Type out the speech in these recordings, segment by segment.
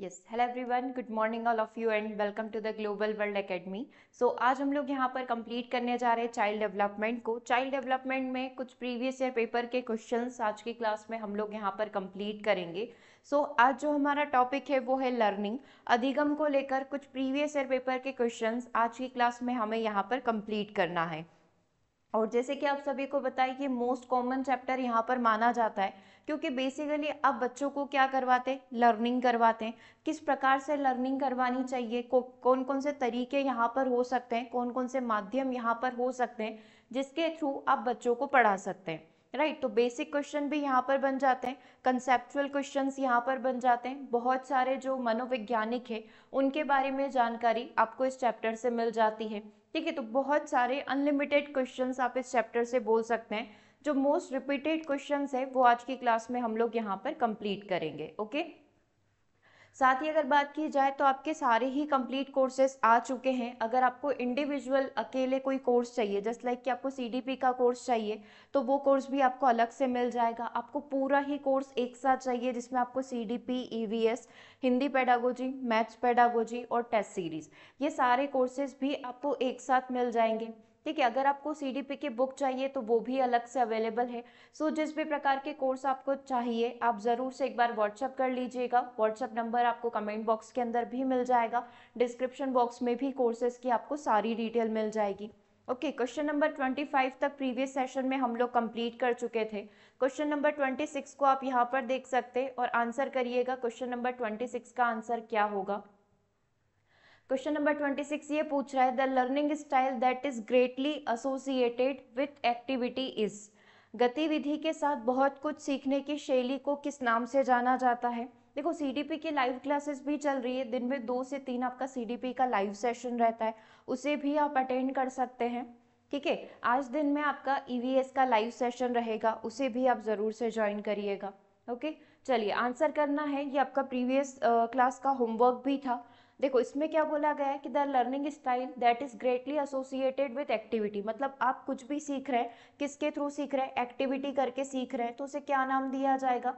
Yes hello everyone good morning all of you and welcome to the global world academy so आज हम लोग यहाँ पर complete करने जा रहे हैं चाइल्ड डेवलपमेंट को चाइल्ड डेवलपमेंट में कुछ प्रीवियस ईयर पेपर के क्वेश्चंस आज की क्लास में हम लोग यहाँ पर कंप्लीट करेंगे सो so, आज जो हमारा टॉपिक है वो है लर्निंग अधिगम को लेकर कुछ प्रीवियस ईयर पेपर के क्वेश्चन आज की क्लास में हमें यहाँ पर कंप्लीट करना है और जैसे कि आप सभी को बताए कि मोस्ट कॉमन चैप्टर यहाँ पर माना जाता है क्योंकि बेसिकली अब बच्चों को क्या करवाते लर्निंग करवाते हैं किस प्रकार से लर्निंग करवानी चाहिए कौन कौन से तरीके यहाँ पर हो सकते हैं कौन कौन से माध्यम यहाँ पर हो सकते हैं जिसके थ्रू आप बच्चों को पढ़ा सकते हैं राइट right, तो बेसिक क्वेश्चन भी यहाँ पर बन जाते हैं कंसेप्चुअल क्वेश्चंस यहाँ पर बन जाते हैं बहुत सारे जो मनोवैज्ञानिक है उनके बारे में जानकारी आपको इस चैप्टर से मिल जाती है ठीक है तो बहुत सारे अनलिमिटेड क्वेश्चंस आप इस चैप्टर से बोल सकते हैं जो मोस्ट रिपीटेड क्वेश्चन है वो आज की क्लास में हम लोग यहाँ पर कंप्लीट करेंगे ओके साथ ही अगर बात की जाए तो आपके सारे ही कंप्लीट कोर्सेज आ चुके हैं अगर आपको इंडिविजुअल अकेले कोई कोर्स चाहिए जस्ट लाइक कि आपको सीडीपी का कोर्स चाहिए तो वो कोर्स भी आपको अलग से मिल जाएगा आपको पूरा ही कोर्स एक साथ चाहिए जिसमें आपको CDP EVS e Hindi pedagogy maths pedagogy और टेस्ट सीरीज़ ये सारे कोर्सेज भी आपको एक साथ मिल जाएंगे ठीक है अगर आपको सी डी पी की बुक चाहिए तो वो भी अलग से अवेलेबल है सो so, जिस भी प्रकार के कोर्स आपको चाहिए आप ज़रूर से एक बार व्हाट्सअप कर लीजिएगा व्हाट्सअप नंबर आपको कमेंट बॉक्स के अंदर भी मिल जाएगा डिस्क्रिप्शन बॉक्स में भी कोर्सेज की आपको सारी डिटेल मिल जाएगी ओके क्वेश्चन नंबर 25 तक प्रीवियस सेशन में हम लोग कंप्लीट कर चुके थे क्वेश्चन नंबर 26 को आप यहाँ पर देख सकते और आंसर करिएगा क्वेश्चन नंबर 26 का आंसर क्या होगा क्वेश्चन नंबर ट्वेंटी सिक्स ये पूछ रहा है the learning style that is greatly associated with activity is गतिविधि के साथ बहुत कुछ सीखने की शैली को किस नाम से जाना जाता है देखो सीडीपी की लाइव क्लासेस भी चल रही है दिन में दो से तीन आपका सीडीपी का लाइव सेशन रहता है उसे भी आप अटेंड कर सकते हैं ठीक है आज दिन में आपका ईवीएस e का लाइव सेशन रहेगा उसे भी आप ज़रूर से ज्वाइन करिएगा ओके चलिए आंसर करना है ये आपका प्रीवियस क्लास का होमवर्क भी था देखो इसमें क्या बोला गया है कि the learning style that is greatly associated with activity मतलब आप कुछ भी सीख रहे हैं किसके थ्रू सीख रहे हैं एक्टिविटी करके सीख रहे हैं तो उसे क्या नाम दिया जाएगा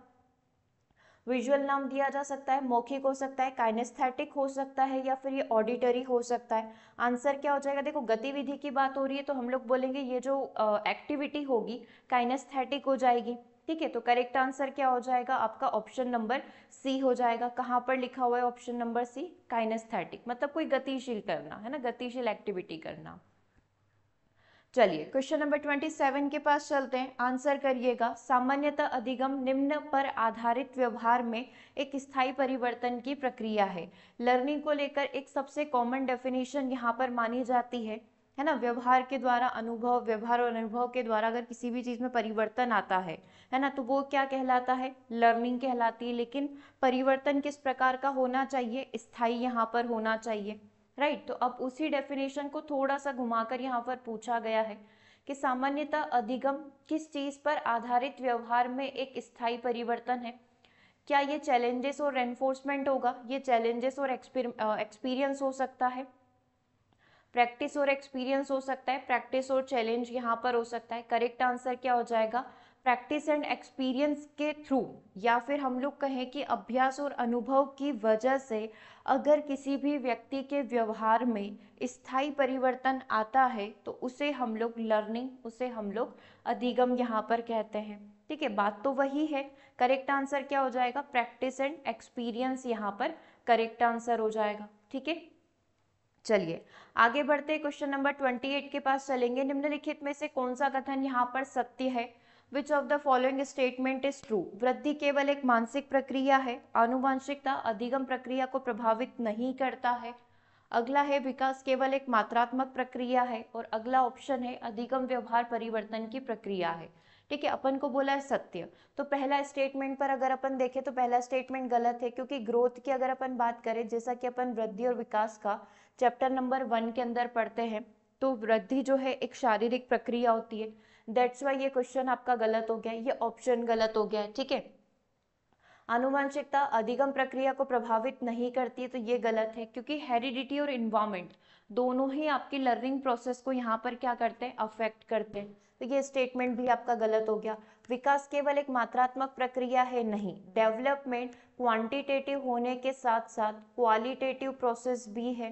विजुअल नाम दिया जा सकता है मौखिक हो सकता है काइनेस्थेटिक हो सकता है या फिर ये ऑडिटरी हो सकता है आंसर क्या हो जाएगा देखो गतिविधि की बात हो रही है तो हम लोग बोलेंगे ये जो एक्टिविटी होगी काइनेस्थेटिक हो जाएगी ठीक है तो करेक्ट आंसर क्या हो जाएगा आपका ऑप्शन नंबर सी हो जाएगा कहाँ पर लिखा हुआ है ऑप्शन नंबर सी काइनेस्थेटिक मतलब कोई गतिशील करना है ना गतिशील एक्टिविटी करना चलिए क्वेश्चन नंबर ट्वेंटी सेवन के पास चलते हैं आंसर करिएगा सामान्यतः अधिगम निम्न पर आधारित व्यवहार में एक स्थायी परिवर्तन की प्रक्रिया है लर्निंग को लेकर एक सबसे कॉमन डेफिनेशन यहाँ पर मानी जाती है है ना व्यवहार के द्वारा अनुभव व्यवहार और अनुभव के द्वारा अगर किसी भी चीज़ में परिवर्तन आता है है ना तो वो क्या कहलाता है लर्निंग कहलाती है लेकिन परिवर्तन किस प्रकार का होना चाहिए स्थाई यहाँ पर होना चाहिए राइट तो अब उसी डेफिनेशन को थोड़ा सा घुमाकर यहाँ पर पूछा गया है कि सामान्यतः अधिगम किस चीज़ पर आधारित व्यवहार में एक स्थायी परिवर्तन है क्या ये चैलेंजेस और एनफोर्समेंट होगा ये चैलेंजेस और एक्सपीरियंस हो सकता है प्रैक्टिस और एक्सपीरियंस हो सकता है प्रैक्टिस और चैलेंज यहाँ पर हो सकता है करेक्ट आंसर क्या हो जाएगा प्रैक्टिस एंड एक्सपीरियंस के थ्रू या फिर हम लोग कहें कि अभ्यास और अनुभव की वजह से अगर किसी भी व्यक्ति के व्यवहार में स्थायी परिवर्तन आता है तो उसे हम लोग लर्निंग उसे हम लोग अधिगम यहाँ पर कहते हैं ठीक है बात तो वही है करेक्ट आंसर क्या हो जाएगा प्रैक्टिस एंड एक्सपीरियंस यहाँ पर करेक्ट आंसर हो जाएगा ठीक है चलिए आगे बढ़ते क्वेश्चन नंबर ट्वेंटी एट के पास चलेंगे निम्नलिखित में से कौन सा कथन यहाँ पर सत्य है which of the following statement is true वृद्धि केवल एक मानसिक प्रक्रिया है आनुवंशिकता अधिगम प्रक्रिया को प्रभावित नहीं करता है अगला है विकास केवल एक मात्रात्मक प्रक्रिया है और अगला ऑप्शन है अधिगम व्यवहार परिवर्तन की प्रक्रिया है ठीक है अपन को बोला है सत्य तो पहला स्टेटमेंट पर अगर अपन देखें तो पहला स्टेटमेंट गलत है क्योंकि ग्रोथ की अगर अपन बात करें जैसा कि अपन वृद्धि और विकास का चैप्टर नंबर वन के अंदर पढ़ते हैं तो वृद्धि जो है एक शारीरिक प्रक्रिया होती है दैट्स वाई ये क्वेश्चन आपका गलत हो गया ये ऑप्शन गलत हो गया है ठीक है अनुवांशिकता अधिगम प्रक्रिया को प्रभावित नहीं करती है तो ये गलत है क्योंकि हेरिडिटी और इन्वायमेंट दोनों ही आपकी लर्निंग प्रोसेस को यहाँ पर क्या करते हैं अफेक्ट करते हैं तो ये स्टेटमेंट भी आपका गलत हो गया विकास केवल एक मात्रात्मक प्रक्रिया है नहीं डेवलपमेंट क्वांटिटेटिव होने के साथ साथ क्वालिटेटिव प्रोसेस भी है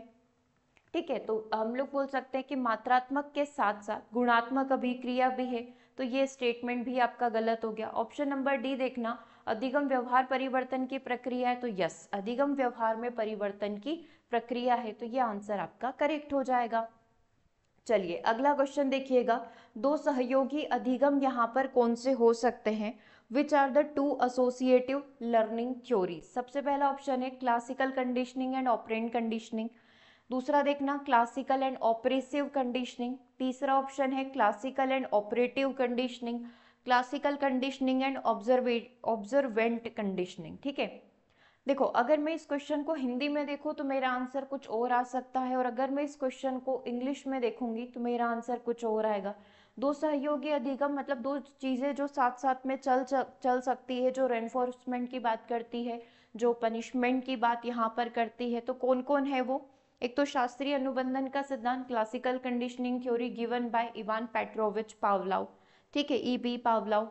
ठीक है तो हम लोग बोल सकते हैं कि मात्रात्मक के साथ साथ गुणात्मक अभिक्रिया भी है तो ये स्टेटमेंट भी आपका गलत हो गया ऑप्शन नंबर डी देखना अधिगम व्यवहार परिवर्तन की प्रक्रिया है तो यस अधिगम व्यवहार में परिवर्तन की प्रक्रिया है तो ये आंसर आपका करेक्ट हो जाएगा चलिए अगला क्वेश्चन देखिएगा दो सहयोगी अधिगम यहाँ पर कौन से हो सकते हैं which are the two associative learning theory सबसे पहला ऑप्शन है classical conditioning and operant conditioning दूसरा देखना क्लासिकल एंड ऑपरेसिव कंडीशनिंग तीसरा ऑप्शन है classical and operative conditioning classical conditioning and observe observant conditioning ठीक है देखो अगर मैं इस क्वेश्चन को हिंदी में देखूँ तो मेरा आंसर कुछ और आ सकता है और अगर मैं इस क्वेश्चन को इंग्लिश में देखूंगी तो मेरा आंसर कुछ और आएगा दो सहयोगी अधिगम मतलब दो चीज़ें जो साथ साथ में चल चल सकती है जो रेनफोर्समेंट की बात करती है जो पनिशमेंट की बात यहाँ पर करती है तो कौन कौन है वो एक तो शास्त्रीय अनुबंधन का सिद्धांत classical conditioning theory given by Ivan Petrovich Pavlov ठीक है ई बी पावलाव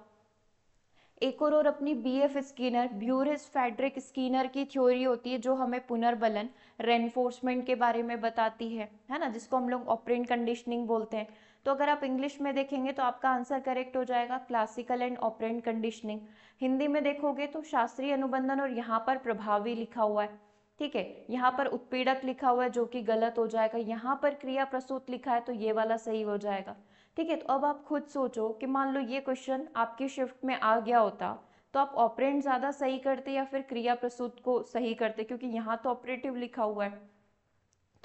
एक और, और अपनी B F Skinner Burrhus Frederic Skinner की थ्योरी होती है जो हमें पुनर्बलन रेनफोर्समेंट के बारे में बताती है है ना जिसको हम लोग ऑपरेंट कंडीशनिंग बोलते हैं तो अगर आप इंग्लिश में देखेंगे तो आपका आंसर करेक्ट हो जाएगा classical and operant conditioning Hindi में देखोगे तो शास्त्रीय अनुबंधन और यहाँ पर प्रभावी लिखा हुआ है ठीक है यहाँ पर उत्पीड़क लिखा हुआ है जो कि गलत हो जाएगा यहाँ पर क्रिया प्रसूत लिखा है तो ये वाला सही हो जाएगा ठीक है तो अब आप खुद सोचो कि मान लो ये क्वेश्चन आपकी शिफ्ट में आ गया होता तो आप ऑपरेंट ज़्यादा सही करते या फिर क्रिया प्रसूत को सही करते क्योंकि यहाँ तो ऑपरेटिव लिखा हुआ है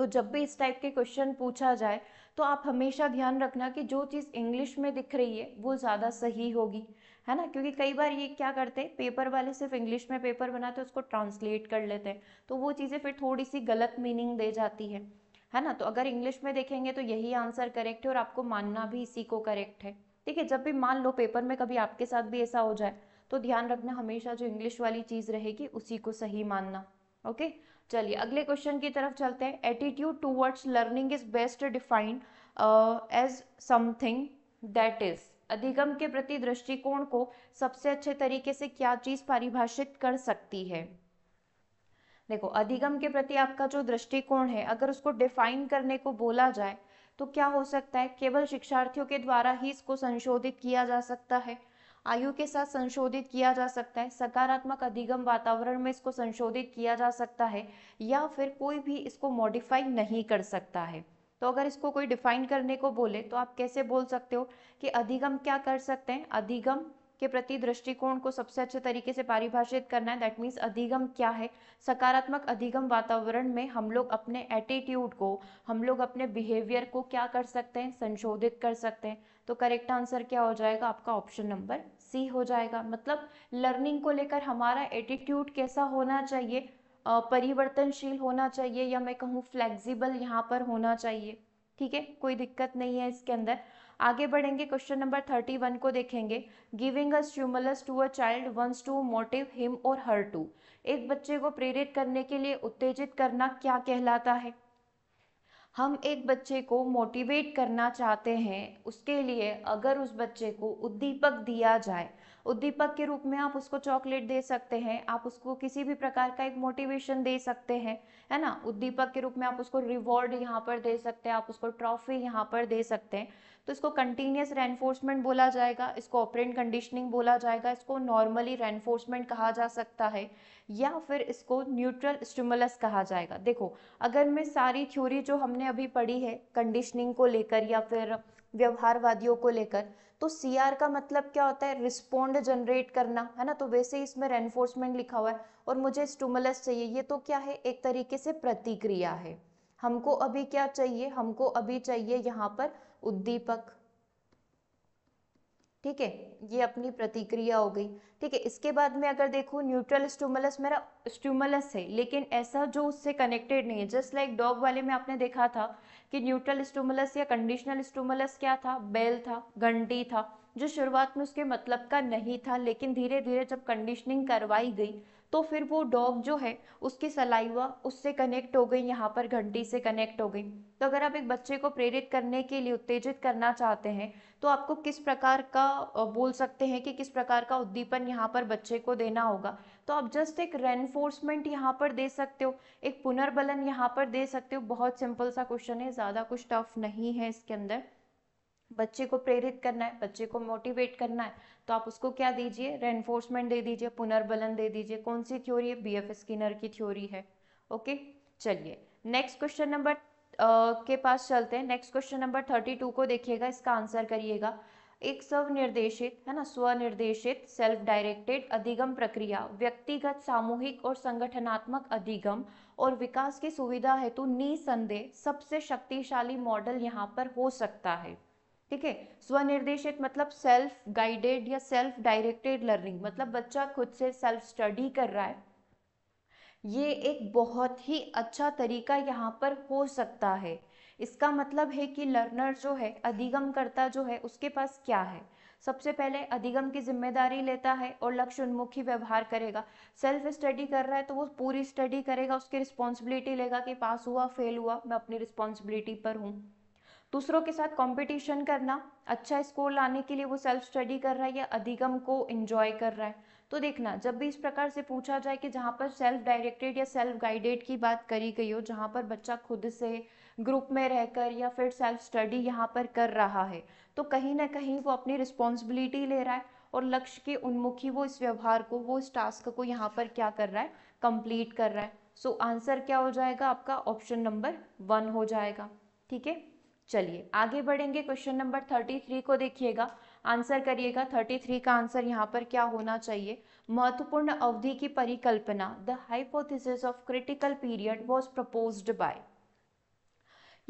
तो जब भी इस टाइप के क्वेश्चन पूछा जाए तो आप हमेशा ध्यान रखना कि जो चीज़ इंग्लिश में दिख रही है वो ज़्यादा सही होगी है ना क्योंकि कई बार ये क्या करते हैं पेपर वाले सिर्फ इंग्लिश में पेपर बनाते हैं उसको ट्रांसलेट कर लेते हैं तो वो चीज़ें फिर थोड़ी सी गलत मीनिंग दे जाती है है ना तो अगर इंग्लिश में देखेंगे तो यही आंसर करेक्ट है और आपको मानना भी इसी को करेक्ट है ठीक है जब भी मान लो पेपर में कभी आपके साथ भी ऐसा हो जाए तो ध्यान रखना हमेशा जो इंग्लिश वाली चीज़ रहेगी उसी को सही मानना ओके चलिए अगले क्वेश्चन की तरफ चलते हैं attitude towards learning is best defined as something that is अधिगम के प्रति दृष्टिकोण को सबसे अच्छे तरीके से क्या चीज परिभाषित कर सकती है देखो अधिगम के प्रति आपका जो दृष्टिकोण है अगर उसको डिफाइन करने को बोला जाए तो क्या हो सकता है केवल शिक्षार्थियों के द्वारा ही इसको संशोधित किया जा सकता है आयु के साथ संशोधित किया जा सकता है सकारात्मक अधिगम वातावरण में इसको संशोधित किया जा सकता है या फिर कोई भी इसको मॉडिफाई नहीं कर सकता है तो अगर इसको कोई डिफाइन करने को बोले तो आप कैसे बोल सकते हो कि अधिगम क्या कर सकते हैं अधिगम के प्रति दृष्टिकोण को सबसे अच्छे तरीके से परिभाषित करना है दैट मीन्स अधिगम क्या है सकारात्मक अधिगम वातावरण में हम लोग अपने एटीट्यूड को हम लोग अपने बिहेवियर को क्या कर सकते हैं संशोधित कर सकते हैं तो करेक्ट आंसर क्या हो जाएगा आपका ऑप्शन नंबर सी हो जाएगा मतलब लर्निंग को लेकर हमारा एटीट्यूड कैसा होना चाहिए परिवर्तनशील होना चाहिए या मैं कहूँ फ्लेक्सिबल यहाँ पर होना चाहिए ठीक है कोई दिक्कत नहीं है इसके अंदर आगे बढ़ेंगे क्वेश्चन नंबर थर्टी वन को देखेंगे giving a stimulus to a child once to motive him और हर टू एक बच्चे को प्रेरित करने के लिए उत्तेजित करना क्या कहलाता है हम एक बच्चे को मोटिवेट करना चाहते हैं उसके लिए अगर उस बच्चे को उद्दीपक दिया जाए उद्दीपक के रूप में आप उसको चॉकलेट दे सकते हैं आप उसको किसी भी प्रकार का एक मोटिवेशन दे सकते हैं है ना उद्दीपक के रूप में आप उसको रिवॉर्ड यहाँ पर दे सकते हैं आप उसको ट्रॉफी यहाँ पर दे सकते हैं तो इसको कंटिन्यूस रेनफोर्समेंट बोला जाएगा इसको ऑपरेंट कंडीशनिंग बोला जाएगा इसको नॉर्मली रेनफोर्समेंट कहा जा सकता है या फिर इसको न्यूट्रल स्टिमुलस कहा जाएगा देखो अगर मैं सारी थ्योरी जो हमने अभी पढ़ी है कंडीशनिंग को लेकर या फिर व्यवहारवादियों को लेकर तो सी का मतलब क्या होता है रिस्पोंड जनरेट करना है ना तो वैसे ही इसमें रेनफोर्समेंट लिखा हुआ है और मुझे स्टूमुलस चाहिए ये तो क्या है एक तरीके से प्रतिक्रिया है हमको अभी क्या चाहिए हमको अभी चाहिए यहाँ पर उद्दीपक ठीक है ये अपनी प्रतिक्रिया हो गई ठीक है इसके बाद में अगर देखूँ न्यूट्रल स्टूमलस मेरा स्टूमलस है लेकिन ऐसा जो उससे कनेक्टेड नहीं है जस्ट लाइक डॉग वाले में आपने देखा था कि न्यूट्रल स्टूमलस या कंडीशनल स्टूमलस क्या था बेल था घंटी था जो शुरुआत में उसके मतलब का नहीं था लेकिन धीरे धीरे जब कंडीशनिंग करवाई गई तो फिर वो डॉग जो है उसकी सलाइवा उससे कनेक्ट हो गई यहाँ पर घंटी से कनेक्ट हो गई तो अगर आप एक बच्चे को प्रेरित करने के लिए उत्तेजित करना चाहते हैं तो आपको किस प्रकार का बोल सकते हैं कि किस प्रकार का उद्दीपन यहाँ पर बच्चे को देना होगा तो आप जस्ट एक रेनफोर्समेंट यहाँ पर दे सकते हो एक पुनर्बलन यहाँ पर दे सकते हो बहुत सिंपल सा क्वेश्चन है ज़्यादा कुछ टफ नहीं है इसके अंदर बच्चे को प्रेरित करना है बच्चे को मोटिवेट करना है तो आप उसको क्या दीजिए रेनफोर्समेंट दे दीजिए पुनर्बलन दे दीजिए कौन सी थ्योरी है बी एफ स्किनर की थ्योरी है ओके चलिए नेक्स्ट क्वेश्चन नंबर के पास चलते हैं next question number thirty two को देखिएगा इसका आंसर करिएगा एक स्वनिर्देशित है ना स्वनिर्देशित सेल्फ डायरेक्टेड अधिगम प्रक्रिया व्यक्तिगत सामूहिक और संगठनात्मक अधिगम और विकास की सुविधा हेतु निसंदेह सबसे शक्तिशाली मॉडल यहाँ पर हो सकता है ठीक है स्वनिर्देशित मतलब सेल्फ गाइडेड या सेल्फ डायरेक्टेड लर्निंग मतलब बच्चा खुद से सेल्फ स्टडी कर रहा है ये एक बहुत ही अच्छा तरीका यहाँ पर हो सकता है इसका मतलब है कि लर्नर जो है अधिगम करता जो है उसके पास क्या है सबसे पहले अधिगम की जिम्मेदारी लेता है और लक्ष्य उन्मुखी व्यवहार करेगा सेल्फ स्टडी कर रहा है तो वो पूरी स्टडी करेगा उसकी रिस्पॉन्सिबिलिटी लेगा कि पास हुआ फेल हुआ मैं अपनी रिस्पॉन्सिबिलिटी पर हूँ दूसरों के साथ कंपटीशन करना अच्छा स्कोर लाने के लिए वो सेल्फ स्टडी कर रहा है या अधिगम को एंजॉय कर रहा है तो देखना जब भी इस प्रकार से पूछा जाए कि जहाँ पर सेल्फ डायरेक्टेड या सेल्फ गाइडेड की बात करी गई हो जहाँ पर बच्चा खुद से ग्रुप में रहकर या फिर सेल्फ स्टडी यहाँ पर कर रहा है तो कहीं ना कहीं वो अपनी रिस्पॉन्सिबिलिटी ले रहा है और लक्ष्य के उन्मुखी वो इस व्यवहार को वो इस टास्क को यहाँ पर क्या कर रहा है कंप्लीट कर रहा है सो so, आंसर क्या हो जाएगा आपका ऑप्शन नंबर वन हो जाएगा ठीक है चलिए आगे बढ़ेंगे क्वेश्चन नंबर थर्टी थ्री को देखिएगा आंसर करिएगा थर्टी थ्री का आंसर यहाँ पर क्या होना चाहिए महत्वपूर्ण अवधि की परिकल्पना the hypothesis of critical period was propose by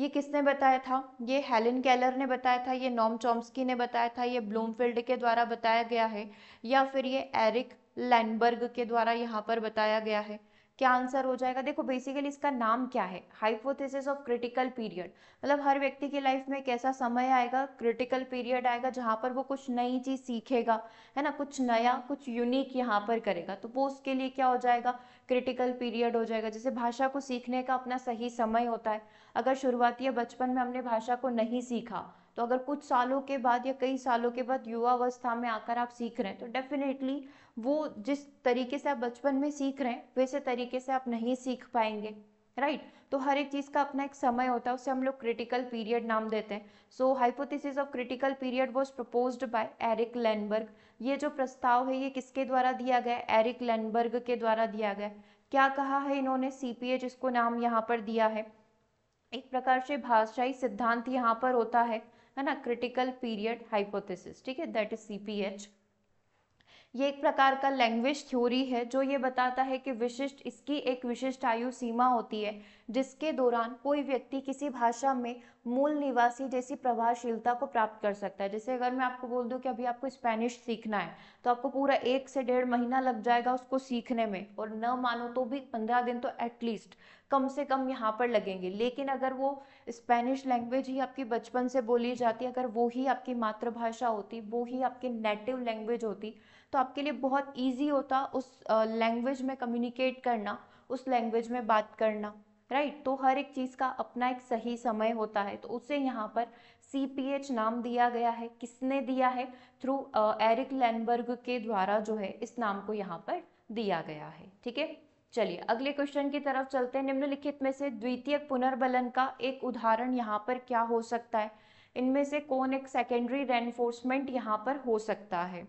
ये किसने बताया था ये हेलेन कैलर ने बताया था ये नॉम चॉम्स्की ने बताया था ये ब्लूमफील्ड के द्वारा बताया गया है या फिर ये एरिक लैंडबर्ग के द्वारा यहाँ पर बताया गया है क्या आंसर हो जाएगा देखो बेसिकली इसका नाम क्या है हाइपोथेसिस ऑफ क्रिटिकल पीरियड मतलब हर व्यक्ति की लाइफ में एक ऐसा समय आएगा क्रिटिकल पीरियड आएगा जहाँ पर वो कुछ नई चीज़ सीखेगा है ना कुछ नया कुछ यूनिक यहाँ पर करेगा तो वो उसके लिए क्या हो जाएगा क्रिटिकल पीरियड हो जाएगा जैसे भाषा को सीखने का अपना सही समय होता है अगर शुरुआती बचपन में हमने भाषा को नहीं सीखा तो अगर कुछ सालों के बाद या कई सालों के बाद युवावस्था में आकर आप सीख रहे हैं तो डेफिनेटली वो जिस तरीके से आप बचपन में सीख रहे हैं वैसे तरीके से आप नहीं सीख पाएंगे राइट right? तो हर एक चीज़ का अपना एक समय होता है उसे हम लोग क्रिटिकल पीरियड नाम देते हैं so hypothesis of critical period was proposed by Eric Lenneberg ये जो प्रस्ताव है ये किसके द्वारा दिया गया एरिक लैनबर्ग के द्वारा दिया गया क्या कहा है इन्होंने सी जिसको नाम यहाँ पर दिया है एक प्रकार से भाषाई सिद्धांत यहाँ पर होता है है ना क्रिटिकल पीरियड हाइपोथेसिस ठीक है दैट इज सी ये एक प्रकार का लैंग्वेज थ्योरी है जो ये बताता है कि विशिष्ट इसकी एक विशिष्ट आयु सीमा होती है जिसके दौरान कोई व्यक्ति किसी भाषा में मूल निवासी जैसी प्रभावशीलता को प्राप्त कर सकता है जैसे अगर मैं आपको बोल दूं कि अभी आपको स्पेनिश सीखना है तो आपको पूरा एक से डेढ़ महीना लग जाएगा उसको सीखने में और न मानो तो भी पंद्रह दिन तो एटलीस्ट कम से कम यहाँ पर लगेंगे लेकिन अगर वो स्पेनिश लैंग्वेज ही आपकी बचपन से बोली जाती अगर वो ही आपकी मातृभाषा होती वो ही आपकी नेटिव लैंग्वेज होती तो आपके लिए बहुत ईजी होता उस लैंग्वेज में कम्युनिकेट करना उस लैंग्वेज में बात करना राइट right? तो हर एक चीज़ का अपना एक सही समय होता है तो उसे यहाँ पर सी पी एच नाम दिया गया है किसने दिया है थ्रू एरिक लैनबर्ग के द्वारा जो है इस नाम को यहाँ पर दिया गया है ठीक है चलिए अगले क्वेश्चन की तरफ चलते हैं निम्नलिखित में से द्वितीय पुनर्बलन का एक उदाहरण यहाँ पर क्या हो सकता है इनमें से कौन एक सेकेंडरी रेनफोर्समेंट यहाँ पर हो सकता है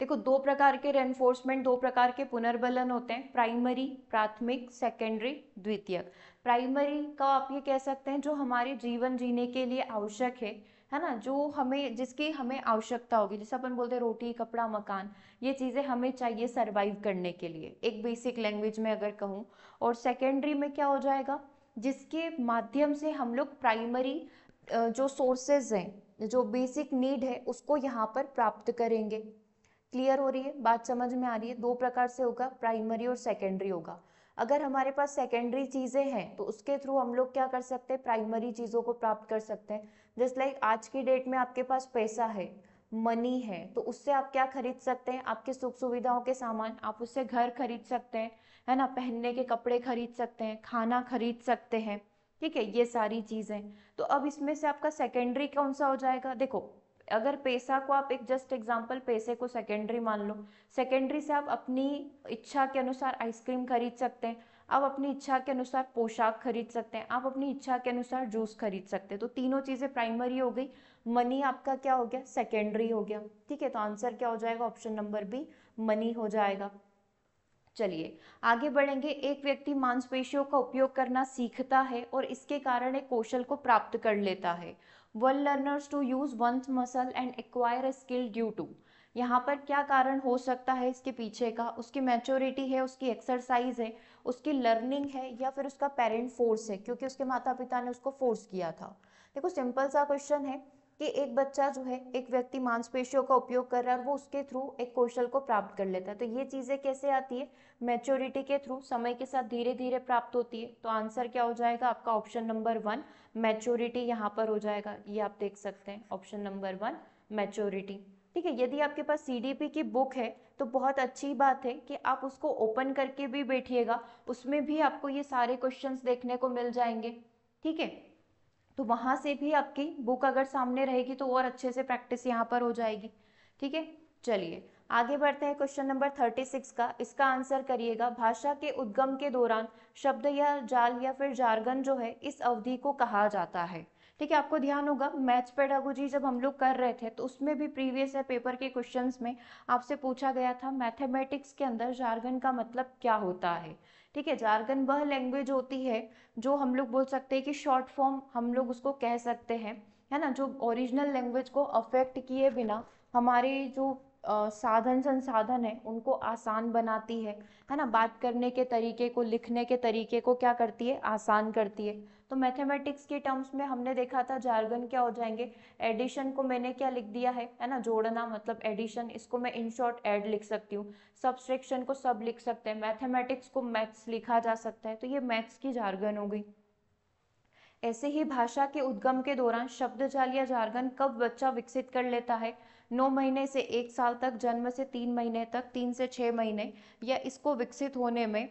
देखो दो प्रकार के रेनफोर्समेंट दो प्रकार के पुनर्बलन होते हैं प्राइमरी प्राथमिक सेकेंडरी द्वितीयक प्राइमरी का आप ये कह सकते हैं जो हमारे जीवन जीने के लिए आवश्यक है है ना जो हमें जिसकी हमें आवश्यकता होगी जैसे अपन बोलते हैं रोटी कपड़ा मकान ये चीज़ें हमें चाहिए सर्वाइव करने के लिए एक बेसिक लैंग्वेज में अगर कहूँ और सेकेंडरी में क्या हो जाएगा जिसके माध्यम से हम लोग प्राइमरी जो सोर्सेज हैं जो बेसिक नीड है उसको यहाँ पर प्राप्त करेंगे क्लियर हो रही है बात समझ में आ रही है दो प्रकार से होगा प्राइमरी और सेकेंडरी होगा अगर हमारे पास सेकेंडरी चीज़ें हैं तो उसके थ्रू हम लोग क्या कर सकते हैं प्राइमरी चीज़ों को प्राप्त कर सकते हैं जस्ट लाइक आज की डेट में आपके पास पैसा है मनी है तो उससे आप क्या खरीद सकते हैं आपके सुख सुविधाओं के सामान आप उससे घर खरीद सकते हैं है ना पहनने के कपड़े खरीद सकते हैं खाना खरीद सकते हैं ठीक है ये सारी चीज़ें तो अब इसमें से आपका सेकेंडरी कौन सा हो जाएगा देखो अगर पैसा को आप एक जस्ट एग्जांपल पैसे को सेकेंडरी मान लो सेकेंडरी से आप अपनी इच्छा के अनुसार आइसक्रीम खरीद सकते हैं आप अपनी इच्छा के अनुसार पोशाक खरीद सकते हैं आप अपनी इच्छा के अनुसार जूस खरीद सकते हैं तो तीनों चीज़ें प्राइमरी हो गई मनी आपका क्या हो गया सेकेंडरी हो गया ठीक है तो आंसर क्या हो जाएगा ऑप्शन नंबर बी मनी हो जाएगा चलिए आगे बढ़ेंगे एक व्यक्ति मांसपेशियों का उपयोग करना सीखता है और इसके कारण एक कौशल को प्राप्त कर लेता है when learners to use one muscle and acquire a skill due to यहाँ पर क्या कारण हो सकता है इसके पीछे का उसकी मैच्योरिटी है उसकी एक्सरसाइज है उसकी लर्निंग है या फिर उसका पेरेंट फोर्स है क्योंकि उसके माता पिता ने उसको फोर्स किया था देखो सिंपल सा क्वेश्चन है कि एक बच्चा जो है एक व्यक्ति मांसपेशियों का उपयोग कर रहा है और वो उसके थ्रू एक कौशल को प्राप्त कर लेता है तो ये चीज़ें कैसे आती है मैच्योरिटी के थ्रू समय के साथ धीरे धीरे प्राप्त होती है तो आंसर क्या हो जाएगा आपका ऑप्शन नंबर वन मैच्योरिटी यहाँ पर हो जाएगा ये आप देख सकते हैं ऑप्शन नंबर वन मैच्योरिटी ठीक है यदि आपके पास सी की बुक है तो बहुत अच्छी बात है कि आप उसको ओपन करके भी बैठिएगा उसमें भी आपको ये सारे क्वेश्चन देखने को मिल जाएंगे ठीक है तो वहां से भी आपकी बुक अगर सामने रहेगी तो और अच्छे से प्रैक्टिस यहाँ पर हो जाएगी ठीक है चलिए आगे बढ़ते हैं क्वेश्चन नंबर थर्टी सिक्स का इसका आंसर करिएगा भाषा के उद्गम के दौरान शब्द या जाल या फिर जार्गन जो है इस अवधि को कहा जाता है ठीक है आपको ध्यान होगा मैथ्स पेडागोजी जब हम लोग कर रहे थे तो उसमें भी प्रीवियस है पेपर के क्वेश्चंस में आपसे पूछा गया था मैथमेटिक्स के अंदर जार्गन का मतलब क्या होता है ठीक है जार्गन वह लैंग्वेज होती है जो हम लोग बोल सकते हैं कि शॉर्ट फॉर्म हम लोग उसको कह सकते हैं है ना जो ओरिजिनल लैंग्वेज को अफेक्ट किए बिना हमारे जो साधन संसाधन है उनको आसान बनाती है है ना बात करने के तरीके को लिखने के तरीके को क्या करती है आसान करती है तो मैथमेटिक्स के टर्म्स में हमने देखा था जार्गन क्या हो जाएंगे एडिशन को मैंने क्या लिख दिया है है ना जोड़ना मतलब एडिशन इसको मैं इन शॉर्ट एड लिख सकती हूँ सब्सट्रैक्शन को सब लिख सकते हैं मैथमेटिक्स को मैथ्स लिखा जा सकता है तो ये मैथ्स की जार्गन हो गई ऐसे ही भाषा के उद्गम के दौरान शब्द जाल या जार्गन कब बच्चा विकसित कर लेता है नौ महीने से एक साल तक जन्म से तीन महीने तक तीन से छः महीने या इसको विकसित होने में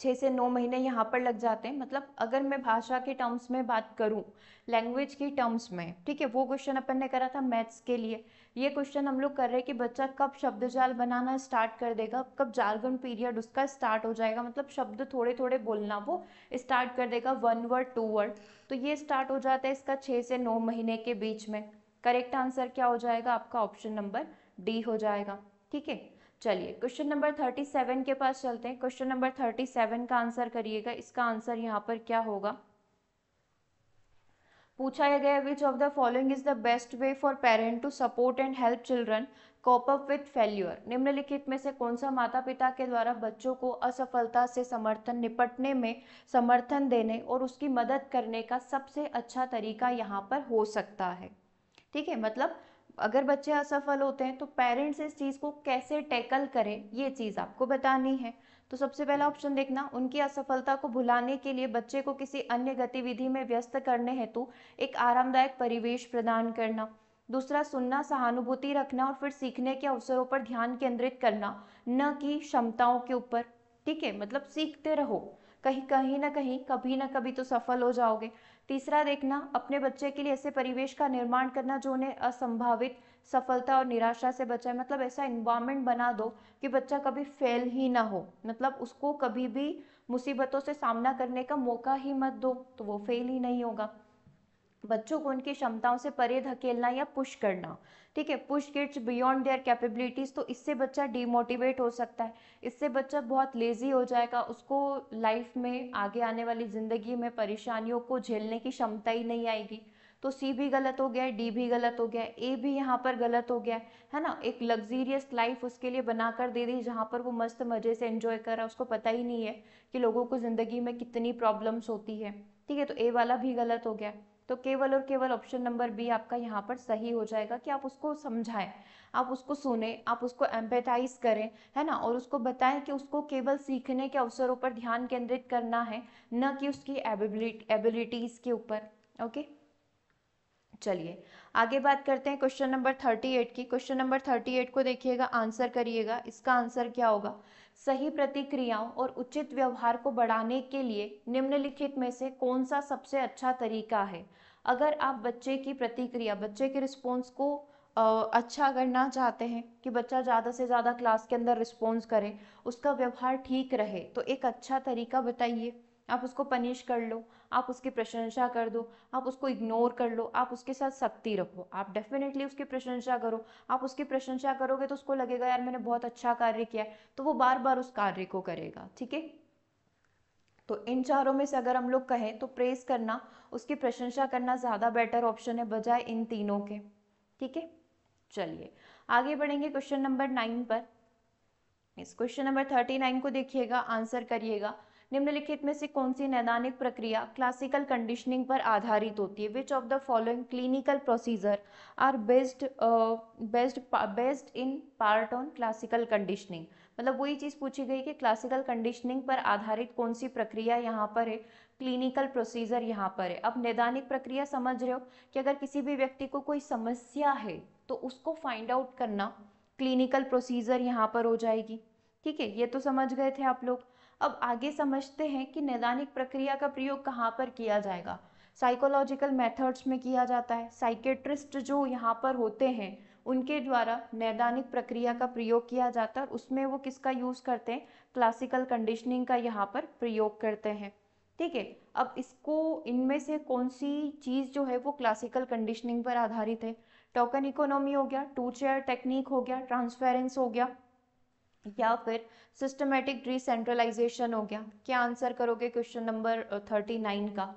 छः से नौ महीने यहाँ पर लग जाते हैं मतलब अगर मैं भाषा के टर्म्स में बात करूँ लैंग्वेज के टर्म्स में ठीक है वो क्वेश्चन अपन ने करा था मैथ्स के लिए ये क्वेश्चन हम लोग कर रहे हैं कि बच्चा कब शब्द जाल बनाना स्टार्ट कर देगा कब जार्गन पीरियड उसका स्टार्ट हो जाएगा मतलब शब्द थोड़े थोड़े बोलना वो स्टार्ट कर देगा वन वर्ड टू वर्ड तो ये स्टार्ट हो जाता है इसका छः से नौ महीने के बीच में करेक्ट आंसर क्या हो जाएगा आपका ऑप्शन नंबर डी हो जाएगा ठीक है चलिए क्वेश्चन नंबर थर्टी सेवन के पास चलते हैं क्वेश्चन नंबर थर्टी सेवन का आंसर करिएगा इसका आंसर यहाँ पर क्या होगा पूछा गया which of the following is the best way for parent to support and help children cope up with failure निम्नलिखित में से कौन सा माता पिता के द्वारा बच्चों को असफलता से समर्थन निपटने में समर्थन देने और उसकी मदद करने का सबसे अच्छा तरीका यहाँ पर हो सकता है ठीक है मतलब अगर बच्चे असफल होते हैं तो पेरेंट्स इस चीज़ को कैसे टैकल करें ये चीज़ आपको बतानी है तो सबसे पहला ऑप्शन देखना उनकी असफलता को भुलाने के लिए बच्चे को किसी अन्य गतिविधि में व्यस्त करने हेतु एक आरामदायक परिवेश प्रदान करना दूसरा सुनना सहानुभूति रखना और फिर सीखने के अवसरों पर ध्यान केंद्रित करना न कि क्षमताओं के ऊपर ठीक है मतलब सीखते रहो कहीं कहीं ना कहीं कभी ना कभी तो सफल हो जाओगे तीसरा देखना अपने बच्चे के लिए ऐसे परिवेश का निर्माण करना जो उन्हें असंभावित सफलता और निराशा से बचाए मतलब ऐसा इन्वायरमेंट बना दो कि बच्चा कभी फेल ही ना हो मतलब उसको कभी भी मुसीबतों से सामना करने का मौका ही मत दो तो वो फेल ही नहीं होगा बच्चों को उनकी क्षमताओं से परे धकेलना या पुश करना ठीक है push kids beyond their capabilities तो इससे बच्चा डीमोटिवेट हो सकता है इससे बच्चा बहुत लेज़ी हो जाएगा उसको लाइफ में आगे आने वाली ज़िंदगी में परेशानियों को झेलने की क्षमता ही नहीं आएगी तो सी भी गलत हो गया डी भी गलत हो गया ए भी यहाँ पर गलत हो गया है ना एक लग्जीरियस लाइफ उसके लिए बना कर दे दी जहाँ पर वो मस्त मज़े से एंजॉय कर रहा है उसको पता ही नहीं है कि लोगों को ज़िंदगी में कितनी प्रॉब्लम्स होती है ठीक है तो ए वाला भी गलत हो गया तो केवल और केवल ऑप्शन नंबर बी आपका यहाँ पर सही हो जाएगा कि आप उसको समझाएं आप उसको सुने आप उसको एम्पेटाइज करें है ना और उसको बताएं कि उसको केवल सीखने के अवसरों पर ध्यान केंद्रित करना है न कि उसकी एबिलिटीज़ के ऊपर ओके चलिए आगे बात करते हैं क्वेश्चन नंबर थर्टी एट की क्वेश्चन नंबर थर्टी एट को देखिएगा आंसर करिएगा इसका आंसर क्या होगा सही प्रतिक्रियाओं और उचित व्यवहार को बढ़ाने के लिए निम्नलिखित में से कौन सा सबसे अच्छा तरीका है अगर आप बच्चे की प्रतिक्रिया बच्चे के रिस्पॉन्स को अच्छा करना चाहते हैं कि बच्चा ज़्यादा से ज़्यादा क्लास के अंदर रिस्पॉन्स करे उसका व्यवहार ठीक रहे तो एक अच्छा तरीका बताइए आप उसको पनिश कर लो आप उसकी प्रशंसा कर दो आप उसको इग्नोर कर लो आप उसके साथ सख्ती रखो आप डेफिनेटली उसकी प्रशंसा करो आप उसकी प्रशंसा करोगे तो उसको लगेगा यार मैंने बहुत अच्छा कार्य किया है तो वो बार बार उस कार्य को करेगा ठीक है तो इन चारों में से अगर हम लोग कहें तो प्रेस करना उसकी प्रशंसा करना ज़्यादा बेटर ऑप्शन है बजाय इन तीनों के ठीक है चलिए आगे बढ़ेंगे क्वेश्चन नंबर नाइन पर इस क्वेश्चन नंबर थर्टी नाइन को देखिएगा आंसर करिएगा निम्नलिखित में से कौन सी नैदानिक प्रक्रिया क्लासिकल कंडीशनिंग पर आधारित होती है which of the following clinical procedure are based based based in part on classical conditioning मतलब वही चीज़ पूछी गई कि क्लासिकल कंडीशनिंग पर आधारित कौन सी प्रक्रिया यहाँ पर है क्लिनिकल प्रोसीजर यहाँ पर है अब नैदानिक प्रक्रिया समझ रहे हो कि अगर किसी भी व्यक्ति को कोई समस्या है तो उसको फाइंड आउट करना क्लिनिकल प्रोसीजर यहाँ पर हो जाएगी ठीक है ये तो समझ गए थे आप लोग अब आगे समझते हैं कि नैदानिक प्रक्रिया का प्रयोग कहाँ पर किया जाएगा साइकोलॉजिकल मेथड्स में किया जाता है साइकेट्रिस्ट जो यहाँ पर होते हैं उनके द्वारा नैदानिक प्रक्रिया का प्रयोग किया जाता है और उसमें वो किसका यूज़ करते हैं क्लासिकल कंडीशनिंग का यहाँ पर प्रयोग करते हैं ठीक है अब इसको इनमें से कौन सी चीज़ जो है वो क्लासिकल कंडीशनिंग पर आधारित है टोकन इकोनॉमी हो गया टू चेयर टेक्निक हो गया ट्रांसफेरेंस हो गया या फिर सिस्टमेटिक डिसेंट्रलाइजेशन हो गया क्या आंसर करोगे क्वेश्चन नंबर थर्टी नाइन का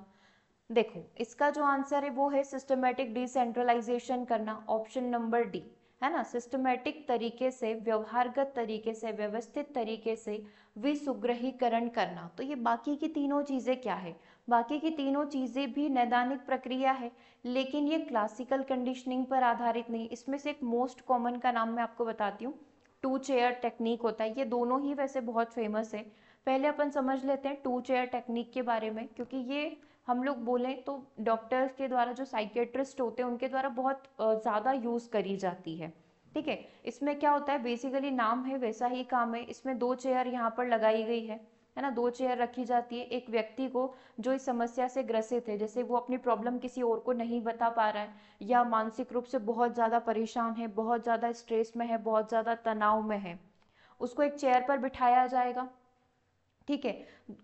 देखो इसका जो आंसर है वो है सिस्टमेटिक डिसेंट्रलाइजेशन करना ऑप्शन नंबर डी है ना सिस्टमेटिक तरीके से व्यवहारगत तरीके से व्यवस्थित तरीके से विसुग्रहीकरण करना तो ये बाकी की तीनों चीज़ें क्या है बाकी की तीनों चीज़ें भी नैदानिक प्रक्रिया है लेकिन ये क्लासिकल कंडीशनिंग पर आधारित नहीं इसमें से एक मोस्ट कॉमन का नाम मैं आपको बताती हूँ टू चेयर टेक्निक होता है ये दोनों ही वैसे बहुत फेमस है पहले अपन समझ लेते हैं टू चेयर टेक्निक के बारे में क्योंकि ये हम लोग बोलें तो डॉक्टर्स के द्वारा जो साइकेट्रिस्ट होते हैं उनके द्वारा बहुत ज़्यादा यूज़ करी जाती है ठीक है इसमें क्या होता है बेसिकली नाम है वैसा ही काम है इसमें दो चेयर यहाँ पर लगाई गई है है ना दो चेयर रखी जाती है एक व्यक्ति को जो इस समस्या से ग्रसित है जैसे वो अपनी प्रॉब्लम किसी और को नहीं बता पा रहा है या मानसिक रूप से बहुत ज़्यादा परेशान है बहुत ज़्यादा स्ट्रेस में है बहुत ज़्यादा तनाव में है उसको एक चेयर पर बिठाया जाएगा ठीक है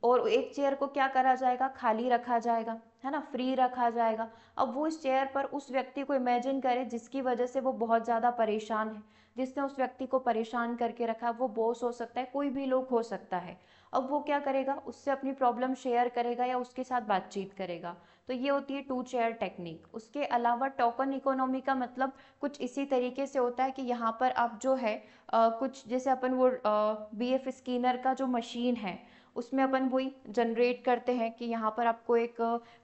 और एक चेयर को क्या करा जाएगा खाली रखा जाएगा है ना फ्री रखा जाएगा अब वो इस चेयर पर उस व्यक्ति को इमेजिन करे जिसकी वजह से वो बहुत ज़्यादा परेशान है जिसने उस व्यक्ति को परेशान करके रखा वो बॉस हो सकता है कोई भी लोग हो सकता है अब वो क्या करेगा उससे अपनी प्रॉब्लम शेयर करेगा या उसके साथ बातचीत करेगा तो ये होती है टू चेयर टेक्निक उसके अलावा टोकन इकोनॉमी का मतलब कुछ इसी तरीके से होता है कि यहाँ पर आप जो है आ, कुछ जैसे अपन वो बी एफ स्कीनर का जो मशीन है उसमें अपन वही जनरेट करते हैं कि यहाँ पर आपको एक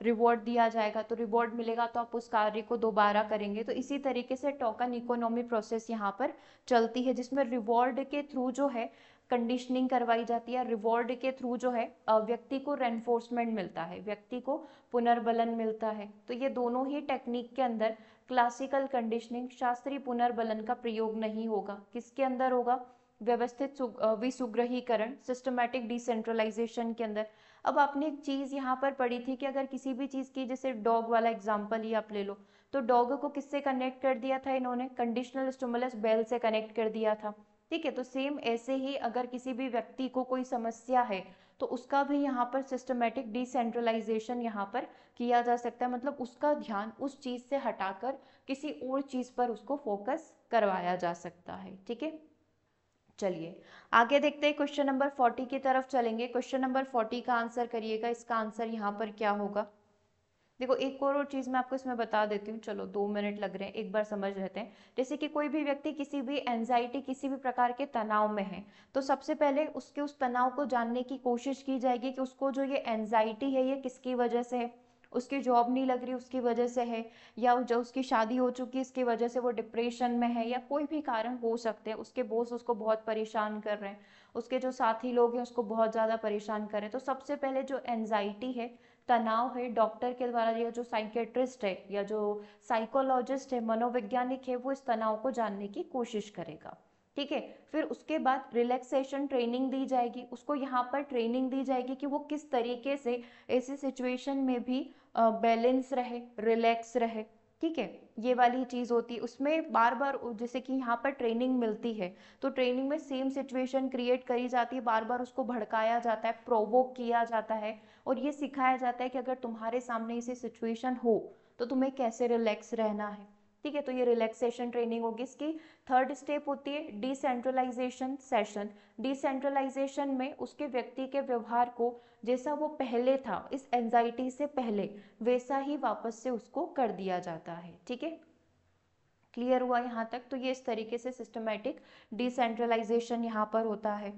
रिवॉर्ड दिया जाएगा तो रिवॉर्ड मिलेगा तो आप उस कार्य को दोबारा करेंगे तो इसी तरीके से टोकन इकोनॉमी प्रोसेस यहाँ पर चलती है जिसमें रिवॉर्ड के थ्रू जो है कंडीशनिंग करवाई जाती है रिवॉर्ड के थ्रू जो है व्यक्ति को रेनफोर्समेंट मिलता है व्यक्ति को पुनर्बलन मिलता है तो ये दोनों ही टेक्निक के अंदर क्लासिकल कंडीशनिंग शास्त्रीय पुनर्बलन का प्रयोग नहीं होगा किसके अंदर होगा व्यवस्थित विसुग्रहीकरण सिस्टमैटिक डिसेंट्रलाइजेशन के अंदर अब आपने एक चीज़ यहाँ पर पढ़ी थी कि अगर किसी भी चीज़ की जैसे डॉग वाला एग्जाम्पल ही आप ले लो तो डॉग को किससे कनेक्ट कर दिया था इन्होंने कंडीशनल स्टोमुलस बेल से कनेक्ट कर दिया था ठीक है तो सेम ऐसे ही अगर किसी भी व्यक्ति को कोई समस्या है तो उसका भी यहाँ पर सिस्टमेटिक डिसेंट्रलाइजेशन यहाँ पर किया जा सकता है मतलब उसका ध्यान उस चीज़ से हटाकर किसी और चीज़ पर उसको फोकस करवाया जा सकता है ठीक है चलिए आगे देखते हैं क्वेश्चन नंबर फोर्टी की तरफ चलेंगे क्वेश्चन नंबर फोर्टी का आंसर करिएगा इसका आंसर यहाँ पर क्या होगा देखो एक और, और चीज़ मैं आपको इसमें बता देती हूँ चलो दो मिनट लग रहे हैं एक बार समझ लेते हैं जैसे कि कोई भी व्यक्ति किसी भी एनजाइटी किसी भी प्रकार के तनाव में है तो सबसे पहले उसके उस तनाव को जानने की कोशिश की जाएगी कि उसको जो ये एनजाइटी है ये किसकी वजह से है उसकी जॉब नहीं लग रही उसकी वजह से है या जो उसकी शादी हो चुकी है इसकी वजह से वो डिप्रेशन में है या कोई भी कारण हो सकते हैं उसके बॉस उसको बहुत परेशान कर रहे हैं उसके जो साथी लोग हैं उसको बहुत ज़्यादा परेशान कर रहे हैं तो सबसे पहले जो एनजाइटी है तनाव है डॉक्टर के द्वारा या जो साइकेट्रिस्ट है या जो साइकोलॉजिस्ट है मनोवैज्ञानिक है वो इस तनाव को जानने की कोशिश करेगा ठीक है फिर उसके बाद रिलैक्सेशन ट्रेनिंग दी जाएगी उसको यहाँ पर ट्रेनिंग दी जाएगी कि वो किस तरीके से ऐसी सिचुएशन में भी बैलेंस रहे रिलैक्स रहे ठीक है ये वाली चीज़ होती है उसमें बार बार जैसे कि यहाँ पर ट्रेनिंग मिलती है तो ट्रेनिंग में सेम सिचुएशन क्रिएट करी जाती है बार बार उसको भड़काया जाता है प्रोवोक किया जाता है और ये सिखाया जाता है कि अगर तुम्हारे सामने ऐसी सिचुएशन हो तो तुम्हें कैसे रिलैक्स रहना है ठीक है तो ये रिलैक्सेशन ट्रेनिंग होगी इसकी थर्ड स्टेप होती है डिसेंट्रलाइजेशन सेशन डिसेंट्रलाइजेशन में उसके व्यक्ति के व्यवहार को जैसा वो पहले था इस एंजाइटी से पहले वैसा ही वापस से उसको कर दिया जाता है ठीक है क्लियर हुआ यहाँ तक तो ये इस तरीके से सिस्टमेटिक डिसेंट्रलाइजेशन यहाँ पर होता है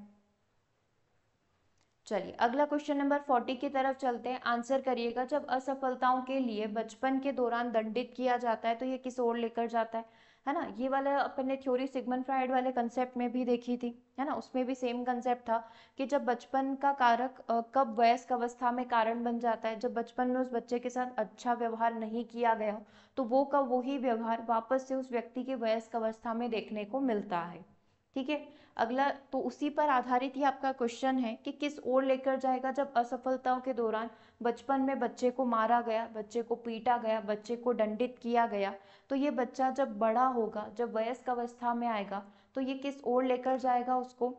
चलिए अगला क्वेश्चन नंबर फोर्टी की तरफ चलते हैं आंसर करिएगा जब असफलताओं के लिए बचपन के दौरान दंडित किया जाता है तो ये किस ओर लेकर जाता है है ना ये वाला अपन ने थ्योरी सिगमन फ्राइड वाले कंसेप्ट में भी देखी थी है ना उसमें भी सेम कंसेप्ट था कि जब बचपन का कारक कब वयस्क अवस्था में कारण बन जाता है जब बचपन में उस बच्चे के साथ अच्छा व्यवहार नहीं किया गया तो वो कब वही व्यवहार वापस से उस व्यक्ति के वयस्क अवस्था में देखने को मिलता है ठीक है अगला तो उसी पर आधारित ही आपका क्वेश्चन है कि किस ओर लेकर जाएगा जब असफलताओं के दौरान बचपन में बच्चे को मारा गया बच्चे को पीटा गया बच्चे को दंडित किया गया तो ये बच्चा जब बड़ा होगा जब वयस्क अवस्था में आएगा तो ये किस ओर लेकर जाएगा उसको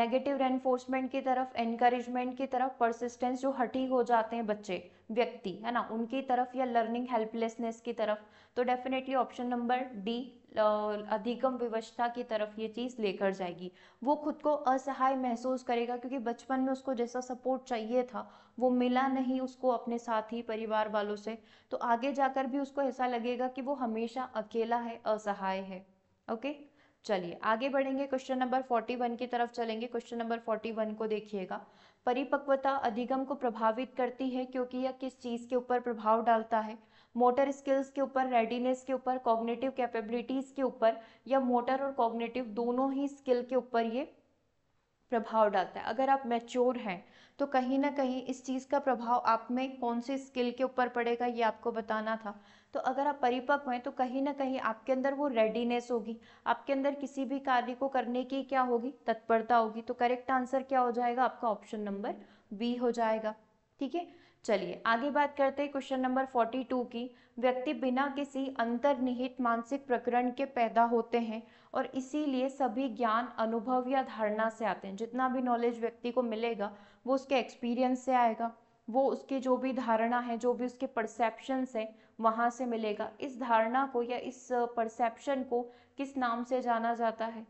नेगेटिव रेनफोर्समेंट की तरफ एनकरेजमेंट की तरफ परसिस्टेंस जो हटी हो जाते हैं बच्चे व्यक्ति है ना उनकी तरफ या लर्निंग हेल्पलेसनेस की तरफ तो डेफिनेटली ऑप्शन नंबर डी अधिकम विवशता की तरफ ये चीज़ लेकर जाएगी वो खुद को असहाय महसूस करेगा क्योंकि बचपन में उसको जैसा सपोर्ट चाहिए था वो मिला नहीं उसको अपने साथी परिवार वालों से तो आगे जाकर भी उसको ऐसा लगेगा कि वो हमेशा अकेला है असहाय है ओके चलिए आगे बढ़ेंगे क्वेश्चन नंबर 41 की तरफ चलेंगे क्वेश्चन नंबर 41 को देखिएगा परिपक्वता अधिगम को प्रभावित करती है क्योंकि यह किस चीज़ के ऊपर प्रभाव डालता है मोटर स्किल्स के ऊपर रेडीनेस के ऊपर कॉग्नेटिव कैपेबिलिटीज़ के ऊपर या मोटर और कॉग्नेटिव दोनों ही स्किल के ऊपर ये प्रभाव डालता है अगर आप मैच्योर हैं तो कहीं ना कहीं इस चीज़ का प्रभाव आप में कौन से स्किल के ऊपर पड़ेगा ये आपको बताना था तो अगर आप परिपक्व हैं तो कहीं ना कहीं आपके अंदर वो रेडीनेस होगी आपके अंदर किसी भी कार्य को करने की क्या होगी तत्परता होगी तो करेक्ट आंसर क्या हो जाएगा आपका ऑप्शन नंबर बी हो जाएगा ठीक है चलिए आगे बात करते हैं क्वेश्चन नंबर 42 की व्यक्ति बिना किसी अंतर्निहित मानसिक प्रकरण के पैदा होते हैं और इसीलिए सभी ज्ञान अनुभव या धारणा से आते हैं जितना भी नॉलेज व्यक्ति को मिलेगा वो उसके एक्सपीरियंस से आएगा वो उसके जो भी धारणा है जो भी उसके परसेप्शंस हैं वहाँ से मिलेगा इस धारणा को या इस परसेप्शन को किस नाम से जाना जाता है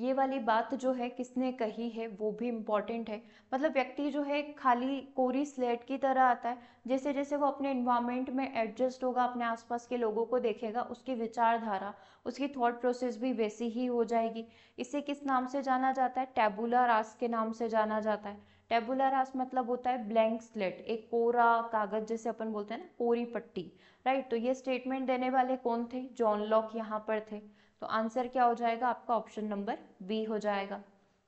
ये वाली बात जो है किसने कही है वो भी इम्पॉर्टेंट है मतलब व्यक्ति जो है खाली कोरी स्लेट की तरह आता है जैसे जैसे वो अपने इन्वामेंट में एडजस्ट होगा अपने आसपास के लोगों को देखेगा उसकी विचारधारा उसकी थॉट प्रोसेस भी वैसी ही हो जाएगी इसे किस नाम से जाना जाता है टेबुला रास के नाम से जाना जाता है टेबुलर रास मतलब होता है ब्लैंक स्लेट एक कोरा कागज जैसे अपन बोलते हैं ना कोरी पट्टी राइट तो ये स्टेटमेंट देने वाले कौन थे जॉन लॉक यहाँ पर थे तो आंसर क्या हो जाएगा आपका ऑप्शन नंबर बी हो जाएगा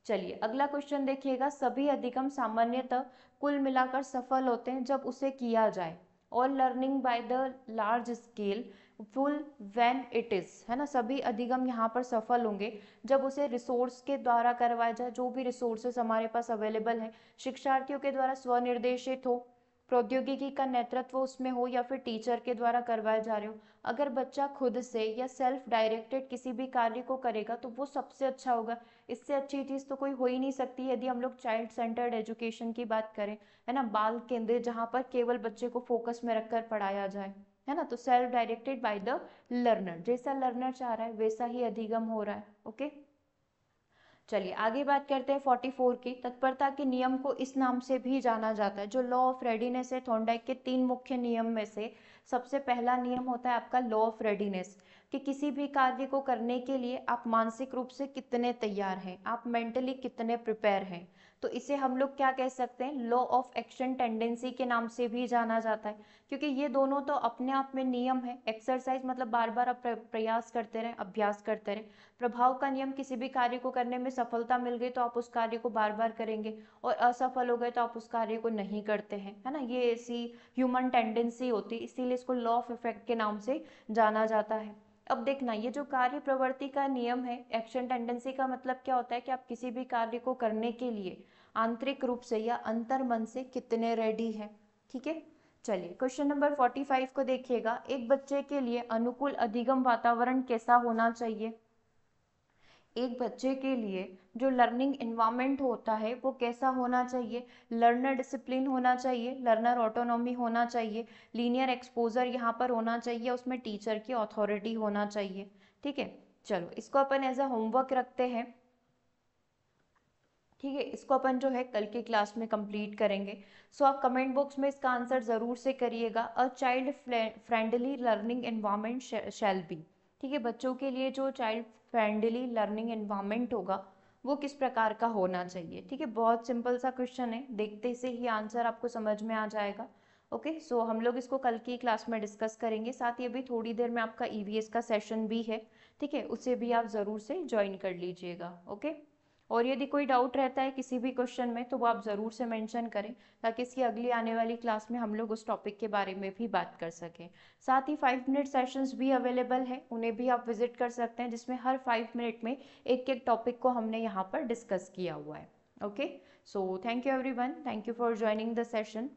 चलिए अगला क्वेश्चन देखिएगा सभी अधिगम सामान्यतः कुल मिलाकर सफल होते हैं जब उसे किया जाए और learning by the large scale full when it is है ना सभी अधिगम यहाँ पर सफल होंगे जब उसे रिसोर्स के द्वारा करवाया जाए जो भी रिसोर्सेस हमारे पास अवेलेबल है शिक्षार्थियों के द्वारा स्वनिर्देशित हो प्रौद्योगिकी का नेतृत्व उसमें हो या फिर टीचर के द्वारा करवाए जा रहे हो अगर बच्चा खुद से या सेल्फ डायरेक्टेड किसी भी कार्य को करेगा तो वो सबसे अच्छा होगा इससे अच्छी चीज़ तो कोई हो ही नहीं सकती यदि हम लोग चाइल्ड सेंटर्ड एजुकेशन की बात करें है ना बाल केंद्र जहाँ पर केवल बच्चे को फोकस में रखकर पढ़ाया जाए है ना तो self directed by the learner जैसा लर्नर चाह रहा है वैसा ही अधिगम हो रहा है ओके चलिए आगे बात करते हैं 44 की तत्परता के नियम को इस नाम से भी जाना जाता है जो लॉ ऑफ रेडीनेस है थोंडाइक के तीन मुख्य नियम में से सबसे पहला नियम होता है आपका लॉ ऑफ रेडीनेस कि किसी भी कार्य को करने के लिए आप मानसिक रूप से कितने तैयार हैं आप मेंटली कितने प्रिपेयर हैं तो इसे हम लोग क्या कह सकते हैं लॉ ऑफ एक्शन टेंडेंसी के नाम से भी जाना जाता है क्योंकि ये दोनों तो अपने आप में नियम है एक्सरसाइज मतलब बार बार आप प्रयास करते रहें अभ्यास करते रहें प्रभाव का नियम किसी भी कार्य को करने में सफलता मिल गई तो आप उस कार्य को बार बार करेंगे और असफल हो गए तो आप उस कार्य को नहीं करते हैं है ना ये ऐसी ह्यूमन टेंडेंसी होती है इसीलिए इसको लॉ ऑफ इफेक्ट के नाम से जाना जाता है अब देखना ये जो कार्य प्रवृत्ति का नियम है एक्शन टेंडेंसी का मतलब क्या होता है कि आप किसी भी कार्य को करने के लिए आंतरिक रूप से या अंतर मन से कितने रेडी हैं ठीक है चलिए क्वेश्चन नंबर 45 को देखिएगा एक बच्चे के लिए अनुकूल अधिगम वातावरण कैसा होना चाहिए एक बच्चे के लिए जो लर्निंग इन्वामेंट होता है वो कैसा होना चाहिए लर्नर डिसिप्लिन होना चाहिए लर्नर ऑटोनॉमी होना चाहिए लीनियर एक्सपोजर यहाँ पर होना चाहिए उसमें टीचर की अथॉरिटी होना चाहिए ठीक है चलो इसको अपन एज अ होमवर्क रखते हैं ठीक है इसको अपन जो है कल की क्लास में कंप्लीट करेंगे सो so, आप कमेंट बॉक्स में इसका आंसर ज़रूर से करिएगा a child friendly learning environment shall be ठीक है बच्चों के लिए जो चाइल्ड फ्रेंडली लर्निंग एनवायरनमेंट होगा वो किस प्रकार का होना चाहिए ठीक है बहुत सिंपल सा क्वेश्चन है देखते से ही आंसर आपको समझ में आ जाएगा ओके सो so, हम लोग इसको कल की क्लास में डिस्कस करेंगे साथ ही अभी थोड़ी देर में आपका ई e का सेशन भी है ठीक है उसे भी आप ज़रूर से ज्वाइन कर लीजिएगा ओके और यदि कोई डाउट रहता है किसी भी क्वेश्चन में तो वो आप ज़रूर से मेंशन करें ताकि इसकी अगली आने वाली क्लास में हम लोग उस टॉपिक के बारे में भी बात कर सकें साथ ही फाइव मिनट सेशंस भी अवेलेबल है उन्हें भी आप विजिट कर सकते हैं जिसमें हर फाइव मिनट में एक एक टॉपिक को हमने यहाँ पर डिस्कस किया हुआ है okay so thank you everyone thank you for joining the session